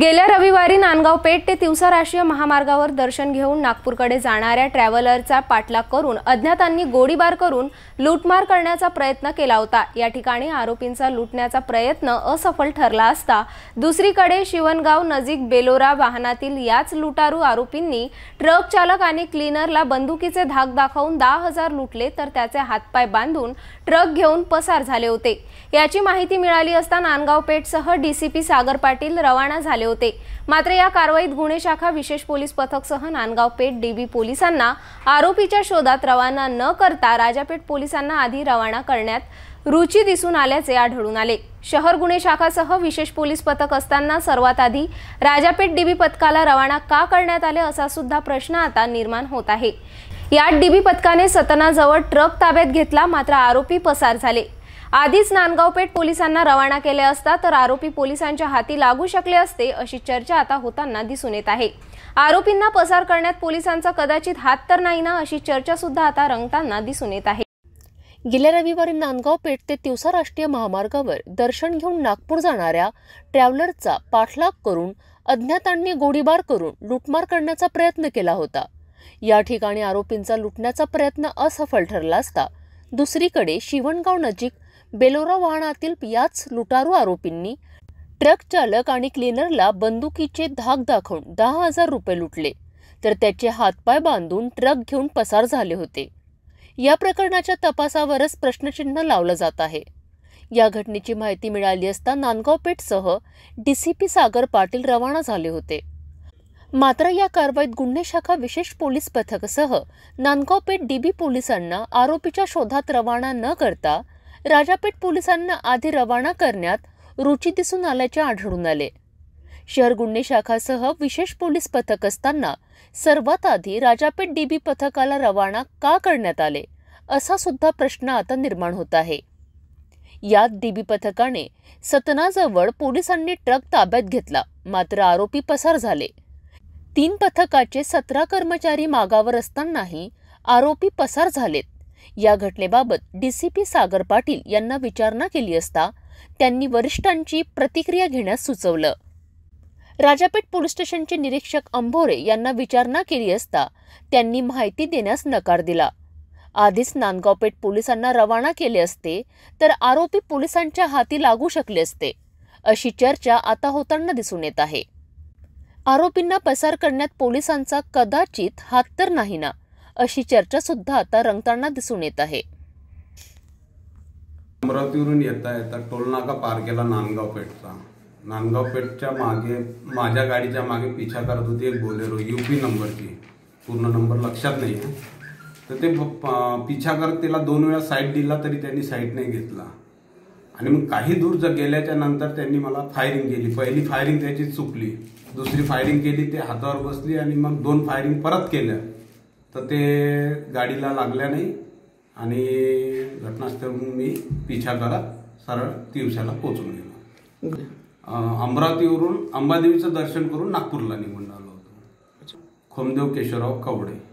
गेल्या रविवारी नांदगाव पेठ ते तिवसा राष्ट्रीय महामार्गावर दर्शन घेऊन नागपूरकडे जाणाऱ्या ट्रॅव्हलरचा पाठलाग करून अज्ञातांनी गोळीबार करून लुटमार करण्याचा प्रयत्न केला होता या ठिकाणी आरोपींचा लुटण्याचा प्रयत्न असफल ठरला असता दुसरीकडे शिवणगाव नजीक बेलोरा वाहनातील याच लुटारू आरोपींनी ट्रक चालक आणि क्लीनरला बंदुकीचे धाक दाखवून दहा हजार लुटले तर त्याचे हातपाय बांधून ट्रक घेऊन पसार झाले होते याची माहिती मिळाली असता नांदगाव पेठसह डीसीपी सागर पाटील रवाना झाले होते मात्र या कारवाईत गुन्हे शाखा विशेष पोलीस पथकसह नांदगाव पेठ डीबी पोलिसांना आरोपीच्या शोधात रवाना न करता राजापेठ पोलिसांना आधी रवाना करण्यात रुची दिसून आल्याचे आढळून आले शहर गुन्हे शाखासह विशेष पोलीस पथक असताना सर्वात आधी राजापेठ डीबी पथकाला रवाना का करण्यात आले असा सुद्धा प्रश्न आता निर्माण होत आहे यात डीबी पथकाने सतनाजवळ ट्रक ताब्यात घेतला मात्र आरोपी पसार झाले आधीच नांदगाव पेठ पोलिसांना रवाना केले असता तर आरोपी पोलिसांच्या हाती लागू शकले असते अशी चर्चा आता होताना दिसून येत आहे आरोपींना पसार करण्यात पोलिसांचा कदाचित हात तर नाही ना अशी चर्चा सुद्धा आता रंगताना दिसून येत आहे गेल्या रविवारी नांदगाव पेठ ते तिवसा राष्ट्रीय महामार्गावर दर्शन घेऊन नागपूर जाणाऱ्या ट्रॅव्हलरचा पाठलाग करून अज्ञातांनी गोळीबार करून लुटमार करण्याचा प्रयत्न केला होता या ठिकाणी आरोपींचा लुटण्याचा प्रयत्न असफल ठरला असता दुसरीकडे शिवणगाव नजीक बेलोरा वाहनातील याच लुटारू आरोपींनी ट्रक चालक आणि क्लिनरला बंदुकीचे धाक दाखवून दहा हजार रुपये लुटले तर त्याचे हातपाय बांधून ट्रक घेऊन पसार झाले होते या प्रकरणाच्या तपासावरच प्रश्नचिन्ह लावलं जात आहे या घटनेची माहिती मिळाली असता नांदगाव पेठसह D C P Sagar Patil रवाना झाले होते मात्र या कारवाईत गुन्हे शाखा विशेष पोलीस पथकसह नांदगाव पेठ डीबी पोलिसांना आरोपीच्या शोधात रवाना न करता राजापेठ पोलिसांना आधी रवाना करण्यात रुची दिसून आल्याचे आढळून आले शहर गुन्हे शाखासह विशेष पोलीस पथक असताना सर्वात आधी राजापेठ डीबी पथकाला रवाना का करण्यात आले असा सुद्धा प्रश्न आता निर्माण होत आहे यात डीबी पथकाने सतनाजवळ पोलिसांनी ट्रक ताब्यात घेतला मात्र आरोपी पसार झाले तीन पथकाचे सतरा कर्मचारी मागावर असतानाही आरोपी पसार झालेत या घटनेबाबत डीसीपी सागर पाटील यांना विचारणा केली असता त्यांनी वरिष्ठांची प्रतिक्रिया घेण्यास सुचवलं राजापेठ पोलीस स्टेशनचे निरीक्षक अंभोरे यांना विचारणा केली असता त्यांनी माहिती देण्यास नकार दिला आधीच नांदगावपेठ पोलिसांना रवाना केले असते तर आरोपी पोलिसांच्या हाती लागू शकले असते अशी चर्चा आता होताना दिसून येत आहे आरोपींना पसार करण्यात पोलिसांचा कदाचित हात तर नाही ना अशी चर्चा सुद्धा आता रंगताना दिसून येत आहे अमरावतीवरून येता येता टोलनाका पार केला नांदगाव पेठचा नांदगाव पेठच्या मागे माझ्या गाडीच्या मागे पिछा करत होती एक बोलेरो यूपी नंबरची पूर्ण नंबर लक्षात नाही आहे तर ते पिछा करत तिला दोन वेळा साईट दिला तरी त्यांनी साईट नाही घेतला आणि मग काही दूर जर गेल्याच्या नंतर त्यांनी मला फायरिंग केली पहिली फायरिंग त्याची चुकली दुसरी फायरिंग केली ते हातावर बसली आणि मग दोन फायरिंग परत केल्या तर ते गाडीला लागल्या नाही आणि घटनास्थळ मी पिछा करत सरळ दिवसाला पोचून गेलो अमरावतीवरून अंबादेवीचं दर्शन करून नागपूरला निघून आलो होतो खोमदेव केशवराव कवडे